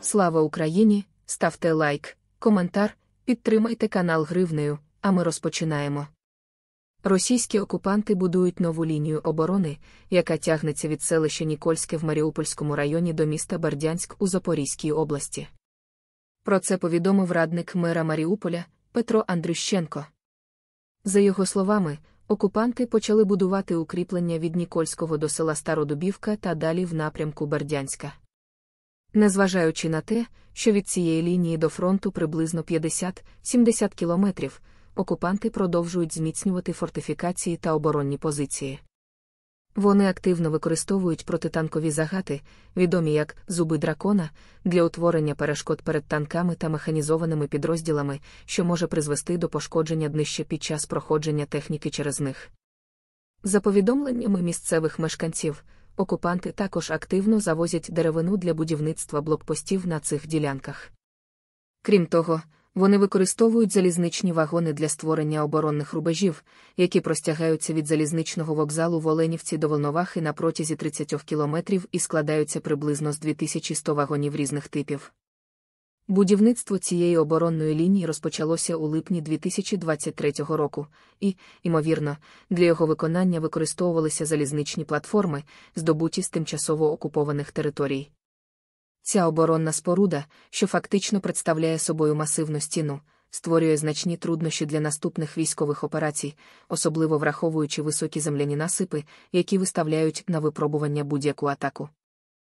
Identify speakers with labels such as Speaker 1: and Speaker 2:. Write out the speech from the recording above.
Speaker 1: Слава Україні! Ставте лайк, коментар, підтримайте канал Гривнею, а ми розпочинаємо. Російські окупанти будують нову лінію оборони, яка тягнеться від селища Нікольське в Маріупольському районі до міста Бердянськ у Запорізькій області. Про це повідомив радник мера Маріуполя Петро Андрющенко. За його словами, окупанти почали будувати укріплення від Нікольського до села Стародубівка та далі в напрямку Бердянська. Незважаючи на те, що від цієї лінії до фронту приблизно 50-70 кілометрів, окупанти продовжують зміцнювати фортифікації та оборонні позиції. Вони активно використовують протитанкові загати, відомі як зуби дракона, для утворення перешкод перед танками та механізованими підрозділами, що може призвести до пошкодження днища під час проходження техніки через них. За повідомленнями місцевих мешканців, окупанти також активно завозять деревину для будівництва блокпостів на цих ділянках. Крім того, вони використовують залізничні вагони для створення оборонних рубежів, які простягаються від залізничного вокзалу в Оленівці до Волновахи на протязі 30 кілометрів і складаються приблизно з 2100 вагонів різних типів. Будівництво цієї оборонної лінії розпочалося у липні 2023 року, і, ймовірно, для його виконання використовувалися залізничні платформи, здобуті з тимчасово окупованих територій. Ця оборонна споруда, що фактично представляє собою масивну стіну, створює значні труднощі для наступних військових операцій, особливо враховуючи високі земляні насипи, які виставляють на випробування будь-яку атаку.